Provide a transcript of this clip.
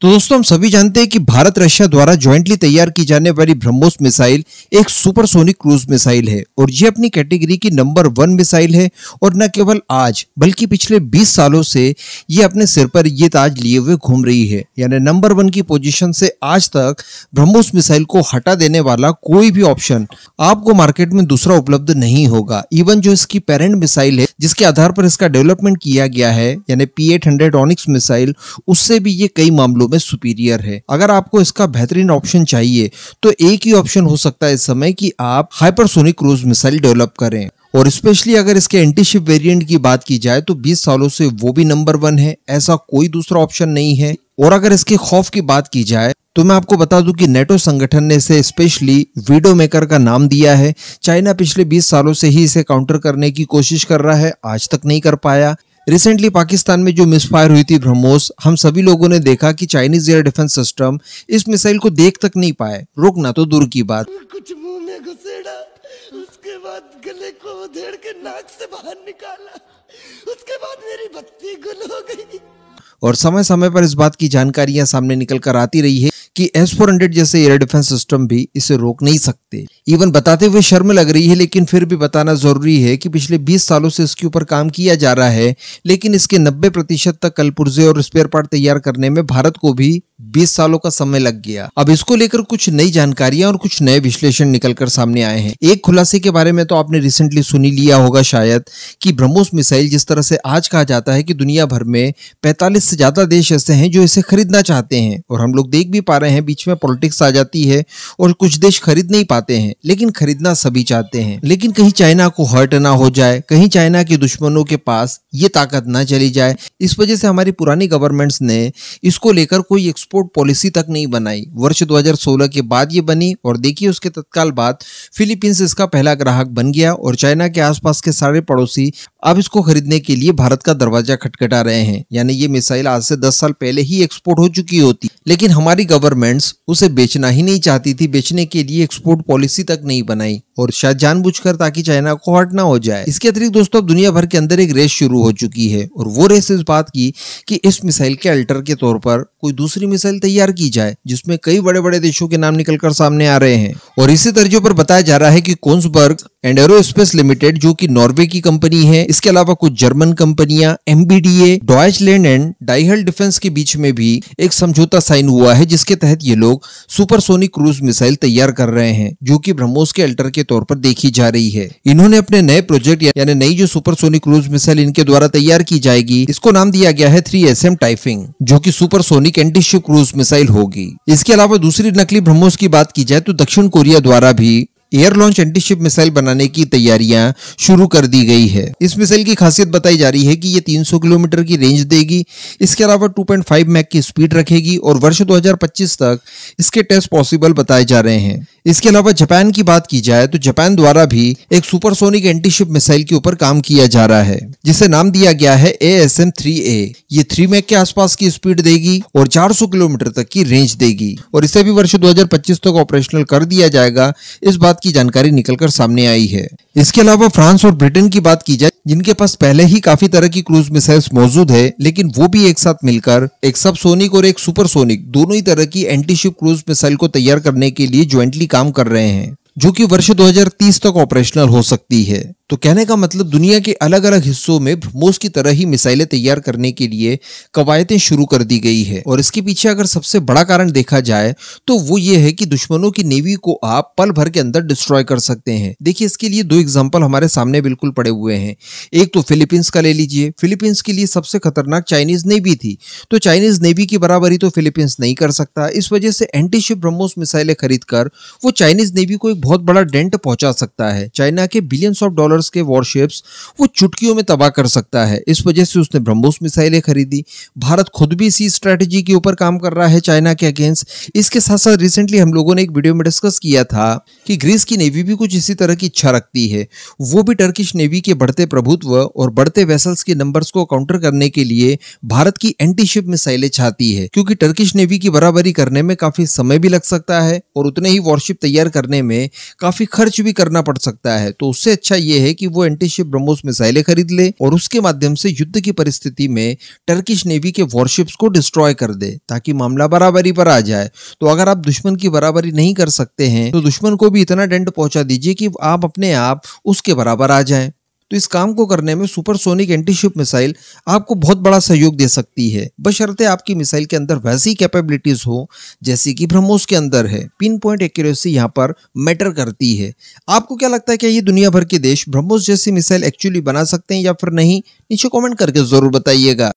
तो दोस्तों हम सभी जानते हैं कि भारत रशिया द्वारा ज्वाइंटली तैयार की जाने वाली ब्रह्मोस मिसाइल एक सुपरसोनिक क्रूज मिसाइल है और ये अपनी कैटेगरी की नंबर वन मिसाइल है और न केवल आज बल्कि पिछले 20 सालों से ये अपने सिर पर ये ताज लिए हुए घूम रही है यानी नंबर वन की पोजिशन से आज तक ब्रह्मोस मिसाइल को हटा देने वाला कोई भी ऑप्शन आपको मार्केट में दूसरा उपलब्ध नहीं होगा इवन जो इसकी पेरेंट मिसाइल है जिसके आधार पर इसका डेवलपमेंट किया गया है यानी पी एट मिसाइल उससे भी ये कई मामलों चीजों में सुपीरियर है अगर आपको इसका बेहतरीन ऑप्शन चाहिए तो एक ही ऑप्शन हो सकता है इस समय की आप हाइपरसोनिक क्रूज मिसाइल डेवलप करें और स्पेशली अगर इसके एंटीशिप वेरिएंट की बात की जाए तो 20 सालों से वो भी नंबर वन है ऐसा कोई दूसरा ऑप्शन नहीं है और अगर इसके खौफ की बात की जाए तो मैं आपको बता दूं कि नेटो संगठन ने इसे स्पेशली वीडियो मेकर का नाम दिया है चाइना पिछले 20 सालों से ही इसे काउंटर करने की कोशिश कर रहा है आज तक नहीं कर पाया रिसेंटली पाकिस्तान में जो मिसफायर हुई थी ब्रह्मोस हम सभी लोगों ने देखा कि चाइनीज एयर डिफेंस सिस्टम इस मिसाइल को देख तक नहीं पाए रोकना तो दूर की बात कुछ मुंह में घुसेड़ा उसके बाद गले को उधेड़ के नाक से बाहर निकाला उसके बाद मेरी बत्ती गुल हो गई और समय समय पर इस बात की जानकारियां सामने निकल कर आती रही है कि एस फोर हंड्रेड जैसे एयर डिफेंस सिस्टम भी इसे रोक नहीं सकते इवन बताते हुए शर्म लग रही है लेकिन फिर भी बताना जरूरी है कि पिछले 20 सालों से इसके ऊपर काम किया जा रहा है लेकिन इसके 90 प्रतिशत तक कलपुर्जे और स्पेयर पार्ट तैयार करने में भारत को भी 20 सालों का समय लग गया अब इसको लेकर कुछ नई जानकारियां और कुछ नए विश्लेषण निकलकर सामने आए हैं एक खुलासे के बारे में तो आपने रिसेंटली सुनी लिया होगा शायद कि ब्रह्मोस मिसाइल जिस तरह से आज कहा जाता है कि दुनिया भर में 45 से ज्यादा देश ऐसे हैं जो इसे खरीदना चाहते हैं और हम लोग देख भी पा रहे रहे हैं बीच में पॉलिटिक्स आ जाती है और कुछ देश खरीद नहीं पाते हैं लेकिन खरीदना सभी चाहते हैं लेकिन कहीं चाइना को हर्ट ना हो जाए कहीं चाइना के दुश्मनों के पास ये ताकत ना चली जाए इस वजह से हमारी पुरानी गवर्नमेंट्स ने इसको लेकर कोई एक्सपोर्ट पॉलिसी तक नहीं बनाई वर्ष दो के बाद ये बनी और देखिए उसके तत्काल बाद फिलीपींस इसका पहला ग्राहक बन गया और चाइना के आसपास के सारे पड़ोसी अब इसको खरीदने के लिए भारत का दरवाजा खटखटा रहे हैं यानी ये मिसाइल आज से 10 साल पहले ही एक्सपोर्ट हो चुकी होती लेकिन हमारी गवर्नमेंट्स उसे बेचना ही नहीं चाहती थी बेचने के लिए एक्सपोर्ट पॉलिसी तक नहीं बनाई और शायद जानबूझकर ताकि चाइना को हट ना हो जाए इसके अतिरिक्त दोस्तों अब दुनिया भर के अंदर एक रेस शुरू हो चुकी है और वो रेस इस बात की कि इस मिसाइल के अल्टर के तौर पर कोई दूसरी मिसाइल तैयार की जाए जिसमें कई बड़े बड़े देशों के नाम निकलकर सामने आ रहे हैं और इसी तर्जों पर बताया जा रहा है कि कोन्सबर्ग एंड एरोस्पेस लिमिटेड जो कि नॉर्वे की कंपनी है इसके अलावा कुछ जर्मन कंपनियां MBDA Deutschland and Diehl defence के बीच में भी एक समझौता साइन हुआ है जिसके तहत ये लोग सुपरसोनिक क्रूज मिसाइल तैयार कर रहे हैं जो की ब्रह्मोस के अल्टर के तौर पर देखी जा रही है इन्होंने अपने नए प्रोजेक्ट यानी नई जो सुपरसोनिक क्रूज मिसाइल इनके द्वारा तैयार की जाएगी इसको नाम दिया गया है थ्री एस एम टाइफिंग जो की सुपरसोनिक अत्याधुनिक एंटी शिप क्रूज मिसाइल होगी इसके अलावा दूसरी नकली ब्रह्मोस की बात की जाए तो दक्षिण कोरिया द्वारा भी एयर लॉन्च एंटीशिप मिसाइल बनाने की तैयारियां शुरू कर दी गई है इस मिसाइल की खासियत बताई जा रही है कि ये 300 किलोमीटर की रेंज देगी इसके अलावा 2.5 मैक की स्पीड रखेगी और वर्ष 2025 तक इसके टेस्ट पॉसिबल बताए जा रहे हैं इसके अलावा जापान की बात की जाए तो जापान द्वारा भी एक सुपरसोनिक एंटीशिप मिसाइल के ऊपर काम किया जा रहा है जिसे नाम दिया गया है A S M three A ये थ्री मैक के आसपास की स्पीड देगी और 400 किलोमीटर तक की रेंज देगी और इसे भी वर्ष 2025 तक ऑपरेशनल कर दिया जाएगा इस बात बात की जानकारी निकलकर सामने आई है इसके अलावा फ्रांस और ब्रिटेन की बात की जाए जिनके पास पहले ही काफी तरह की क्रूज मिसाइल्स मौजूद है लेकिन वो भी एक साथ मिलकर एक सब सोनिक और एक सुपरसोनिक दोनों ही तरह की एंटीशिप क्रूज मिसाइल को तैयार करने के लिए ज्वाइंटली काम कर रहे हैं जो कि वर्ष 2030 तक ऑपरेशनल हो सकती है तो कहने का मतलब दुनिया के अलग अलग हिस्सों में ब्रह्मोस की तरह ही मिसाइलें तैयार करने के लिए कवायतें शुरू कर दी गई है और इसके पीछे अगर सबसे बड़ा कारण देखा जाए तो वो ये है कि दुश्मनों की नेवी को आप पल भर के अंदर डिस्ट्रॉय कर सकते हैं देखिए इसके लिए दो एग्जाम्पल हमारे सामने बिल्कुल पड़े हुए हैं एक तो फिलीपींस का ले लीजिए फिलीपींस के लिए सबसे खतरनाक चाइनीज नेवी थी तो चाइनीज नेवी की बराबरी तो फिलीपींस नहीं कर सकता इस वजह से एंटी शिप ब्रह्मोस मिसाइलें खरीद कर वो चाइनीज नेवी को एक बहुत बड़ा डेंट पहुंचा सकता है चाइना के बिलियंस ऑफ डॉलर रडार्स के वॉरशिप्स वो चुटकियों में तबाह कर सकता है इस वजह से उसने ब्रह्मोस मिसाइलें खरीदी भारत खुद भी इसी स्ट्रैटेजी के ऊपर काम कर रहा है चाइना के अगेंस्ट इसके साथ साथ रिसेंटली हम लोगों ने एक वीडियो में डिस्कस किया था कि ग्रीस की नेवी भी कुछ इसी तरह की इच्छा रखती है वो भी टर्किश नेवी के बढ़ते प्रभुत्व और बढ़ते वेसल्स के नंबर्स को काउंटर करने के लिए भारत की एंटीशिप मिसाइलें चाहती है क्योंकि टर्किश नेवी की बराबरी करने में काफी समय भी लग सकता है और उतने ही वॉरशिप तैयार करने में काफी खर्च भी करना पड़ सकता है तो उससे अच्छा यह है है कि वो एंटीशिप ब्रह्मोस मिसाइलें खरीद ले और उसके माध्यम से युद्ध की परिस्थिति में टर्किश नेवी के वॉरशिप्स को डिस्ट्रॉय कर दे ताकि मामला बराबरी पर आ जाए तो अगर आप दुश्मन की बराबरी नहीं कर सकते हैं तो दुश्मन को भी इतना दंड पहुंचा दीजिए कि आप अपने आप उसके बराबर आ जाए तो इस काम को करने में सुपरसोनिक एंटीशिप मिसाइल आपको बहुत बड़ा सहयोग दे सकती है बशर्ते आपकी मिसाइल के अंदर वैसी कैपेबिलिटीज हो जैसी कि ब्रह्मोस के अंदर है पिन पॉइंट एक्यूरेसी यहाँ पर मैटर करती है आपको क्या लगता है क्या ये दुनिया भर के देश ब्रह्मोस जैसी मिसाइल एक्चुअली बना सकते हैं या फिर नहीं नीचे कॉमेंट करके जरूर बताइएगा